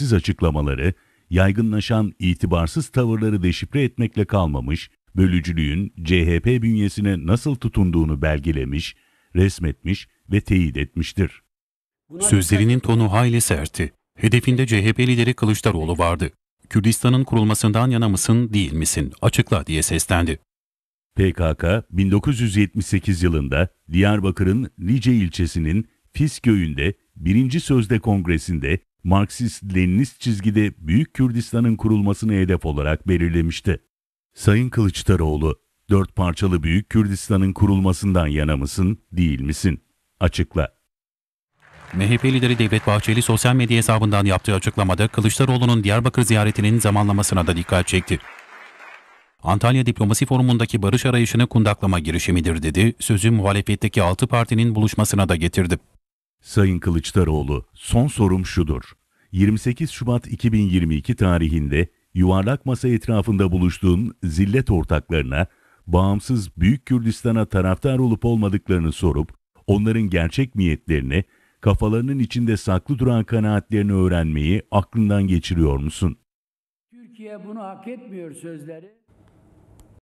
Siz açıklamaları, yaygınlaşan itibarsız tavırları deşifre etmekle kalmamış, bölücülüğün CHP bünyesine nasıl tutunduğunu belgelemiş, resmetmiş ve teyit etmiştir. Sözlerinin tonu hayli sertti. Hedefinde CHP lideri Kılıçdaroğlu vardı. Kürdistan'ın kurulmasından yana mısın değil misin açıkla diye seslendi. PKK 1978 yılında Diyarbakır'ın Lice ilçesinin Fisköy'ünde birinci sözde kongresinde Marksist-Leninist çizgide Büyük Kürdistan'ın kurulmasını hedef olarak belirlemişti. Sayın Kılıçdaroğlu, dört parçalı Büyük Kürdistan'ın kurulmasından yana mısın, değil misin? Açıkla. MHP lideri Devlet Bahçeli sosyal medya hesabından yaptığı açıklamada Kılıçdaroğlu'nun Diyarbakır ziyaretinin zamanlamasına da dikkat çekti. Antalya Diplomasi Forumundaki barış arayışını kundaklama girişimidir dedi, sözü muhalefetteki altı partinin buluşmasına da getirdi. Sayın Kılıçdaroğlu, son sorum şudur. 28 Şubat 2022 tarihinde yuvarlak masa etrafında buluştuğun zillet ortaklarına bağımsız Büyük Kürdistan'a taraftar olup olmadıklarını sorup onların gerçek niyetlerini, kafalarının içinde saklı duran kanaatlerini öğrenmeyi aklından geçiriyor musun? Türkiye bunu hak etmiyor sözleri.